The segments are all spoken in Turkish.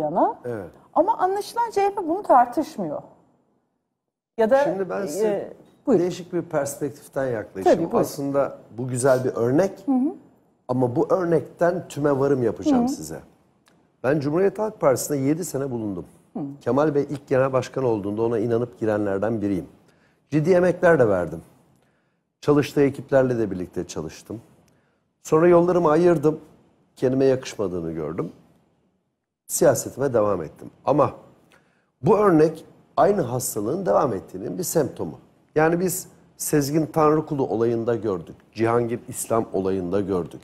yana. Evet. Ama anlaşılan CHP bunu tartışmıyor. Ya da Şimdi ben size e, değişik bir perspektiften yaklaşayım. Aslında bu güzel bir örnek. Hı hı. Ama bu örnekten tüme varım yapacağım hı. size. Ben Cumhuriyet Halk Partisi'nde 7 sene bulundum. Hı. Kemal Bey ilk genel başkan olduğunda ona inanıp girenlerden biriyim. Ciddi emekler de verdim. Çalıştığı ekiplerle de birlikte çalıştım. Sonra yollarımı ayırdım. Kendime yakışmadığını gördüm siyasetime devam ettim. Ama bu örnek aynı hastalığın devam ettiğinin bir semptomu. Yani biz Sezgin Tanrıkulu olayında gördük. Cihangir İslam olayında gördük.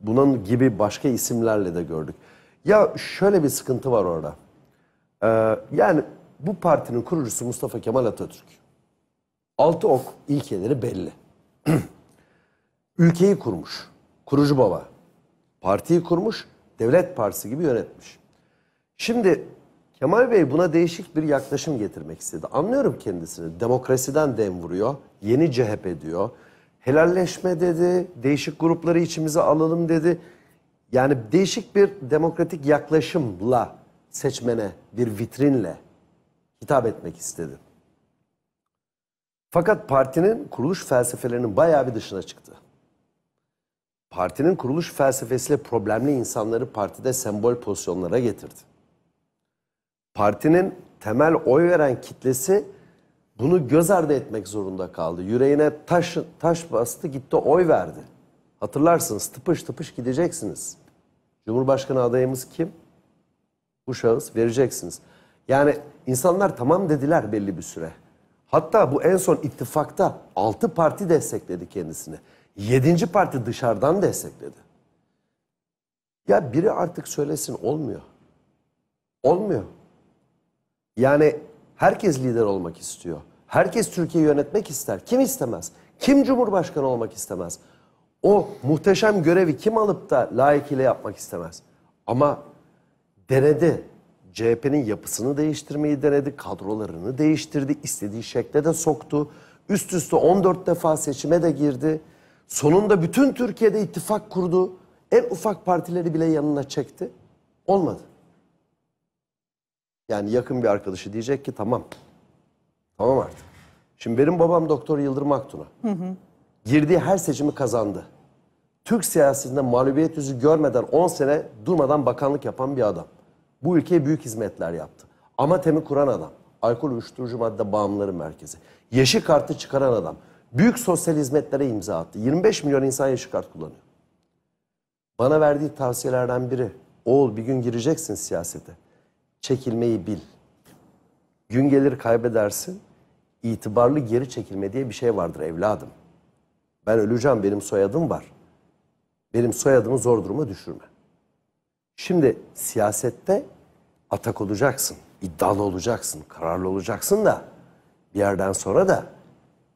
Bunun gibi başka isimlerle de gördük. Ya şöyle bir sıkıntı var orada. Ee, yani bu partinin kurucusu Mustafa Kemal Atatürk. Altı ok ilkeleri belli. Ülkeyi kurmuş. Kurucu baba. Partiyi kurmuş. Devlet partisi gibi yönetmiş. Şimdi Kemal Bey buna değişik bir yaklaşım getirmek istedi. Anlıyorum kendisini. Demokrasiden dem vuruyor. Yeni CHP diyor. Helalleşme dedi. Değişik grupları içimize alalım dedi. Yani değişik bir demokratik yaklaşımla seçmene bir vitrinle hitap etmek istedi. Fakat partinin kuruluş felsefelerinin bayağı bir dışına çıktı. Partinin kuruluş felsefesiyle problemli insanları partide sembol pozisyonlara getirdi partinin temel oy veren kitlesi bunu göz ardı etmek zorunda kaldı. Yüreğine taş, taş bastı gitti oy verdi. Hatırlarsınız tıpış tıpış gideceksiniz. Cumhurbaşkanı adayımız kim? Bu şahıs vereceksiniz. Yani insanlar tamam dediler belli bir süre. Hatta bu en son ittifakta 6 parti destekledi kendisini. 7. parti dışarıdan destekledi. Ya biri artık söylesin olmuyor. Olmuyor. Yani herkes lider olmak istiyor. Herkes Türkiye'yi yönetmek ister. Kim istemez? Kim cumhurbaşkanı olmak istemez? O muhteşem görevi kim alıp da layıkıyla yapmak istemez? Ama denedi. CHP'nin yapısını değiştirmeyi denedi, kadrolarını değiştirdi, istediği şekle de soktu. Üst üste 14 defa seçime de girdi. Sonunda bütün Türkiye'de ittifak kurdu. En ufak partileri bile yanına çekti. Olmadı. Yani yakın bir arkadaşı diyecek ki tamam. Tamam artık. Şimdi benim babam Doktor Yıldırım Aktun'a. Girdiği her seçimi kazandı. Türk siyasetinde mağlubiyet yüzü görmeden 10 sene durmadan bakanlık yapan bir adam. Bu ülkeye büyük hizmetler yaptı. Ama temi kuran adam. Alkol uyuşturucu madde bağımlıları merkezi. Yeşil kartı çıkaran adam. Büyük sosyal hizmetlere imza attı. 25 milyon insan yeşil kart kullanıyor. Bana verdiği tavsiyelerden biri. Oğul bir gün gireceksin siyasete çekilmeyi bil. Gün gelir kaybedersin, itibarlı geri çekilme diye bir şey vardır evladım. Ben öleceğim, benim soyadım var. Benim soyadımı zor duruma düşürme. Şimdi siyasette atak olacaksın, iddialı olacaksın, kararlı olacaksın da bir yerden sonra da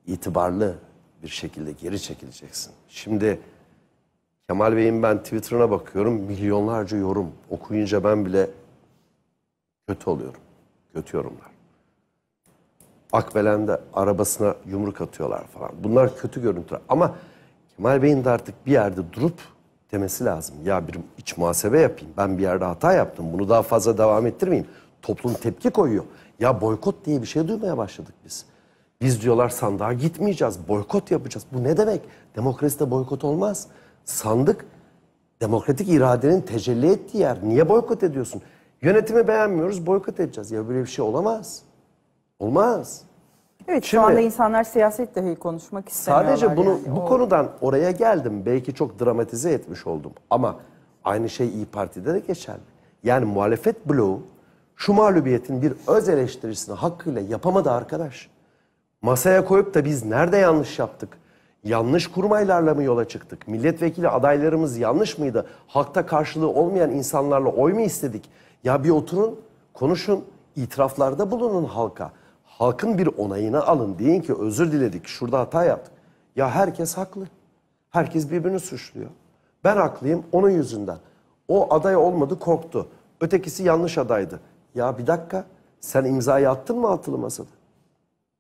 itibarlı bir şekilde geri çekileceksin. Şimdi Kemal Bey'in ben Twitter'ına bakıyorum milyonlarca yorum. Okuyunca ben bile kötü oluyorum. Kötü yorumlar. Akbelen'de arabasına yumruk atıyorlar falan. Bunlar kötü görüntü. Ama Kemal Bey'in de artık bir yerde durup demesi lazım. Ya bir iç muhasebe yapayım. Ben bir yerde hata yaptım. Bunu daha fazla devam ettirmeyeyim. Toplum tepki koyuyor. Ya boykot diye bir şey duymaya başladık biz. Biz diyorlar sandığa gitmeyeceğiz. Boykot yapacağız. Bu ne demek? Demokraside boykot olmaz. Sandık demokratik iradenin tecelli ettiği yer. Niye boykot ediyorsun? Yönetimi beğenmiyoruz, boykot edeceğiz. Ya böyle bir şey olamaz. Olmaz. Evet Şimdi, şu anda insanlar siyaset dahi konuşmak istemiyorlar. Sadece bunu yani. bu o... konudan oraya geldim. Belki çok dramatize etmiş oldum. Ama aynı şey İyi Parti'de de geçerli. Yani muhalefet bloğu şu mağlubiyetin bir öz eleştirisini hakkıyla yapamadı arkadaş. Masaya koyup da biz nerede yanlış yaptık? Yanlış kurmaylarla mı yola çıktık? Milletvekili adaylarımız yanlış mıydı? Hakta karşılığı olmayan insanlarla oy mu istedik? Ya bir oturun, konuşun, itiraflarda bulunun halka. Halkın bir onayını alın. Deyin ki özür diledik, şurada hata yaptık. Ya herkes haklı. Herkes birbirini suçluyor. Ben haklıyım onun yüzünden. O aday olmadı korktu. Ötekisi yanlış adaydı. Ya bir dakika sen imzayı attın mı altılı masada?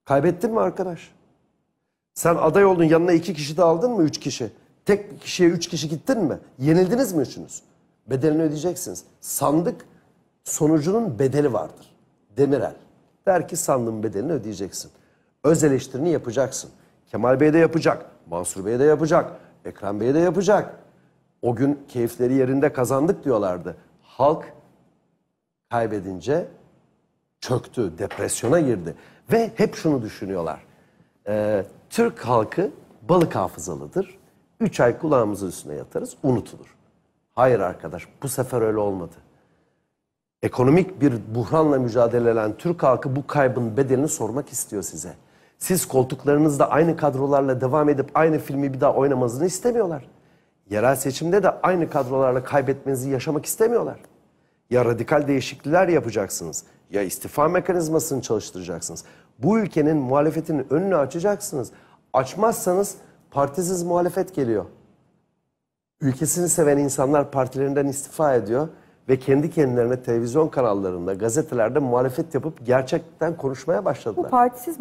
Kaybettin mi arkadaş? Sen aday oldun yanına iki kişi de aldın mı üç kişi? Tek kişiye üç kişi gittin mi? Yenildiniz mi üçünüz? Bedelini ödeyeceksiniz. Sandık sonucunun bedeli vardır. Demirel der ki sandığın bedelini ödeyeceksin. Öz eleştirini yapacaksın. Kemal Bey de yapacak, Mansur Bey de yapacak, Ekrem Bey de yapacak. O gün keyifleri yerinde kazandık diyorlardı. Halk kaybedince çöktü, depresyona girdi. Ve hep şunu düşünüyorlar. Ee, Türk halkı balık hafızalıdır. Üç ay kulağımızın üstüne yatarız, unutulur. Hayır arkadaş, bu sefer öyle olmadı ekonomik bir buhranla mücadele eden Türk halkı bu kaybın bedelini sormak istiyor size. Siz koltuklarınızda aynı kadrolarla devam edip aynı filmi bir daha oynamanızı istemiyorlar. Yerel seçimde de aynı kadrolarla kaybetmenizi yaşamak istemiyorlar. Ya radikal değişiklikler yapacaksınız ya istifa mekanizmasını çalıştıracaksınız. Bu ülkenin muhalefetinin önünü açacaksınız. Açmazsanız partisiz muhalefet geliyor. Ülkesini seven insanlar partilerinden istifa ediyor ve kendi kendilerine televizyon kanallarında, gazetelerde muhalefet yapıp gerçekten konuşmaya başladılar. Bu partisiz mu?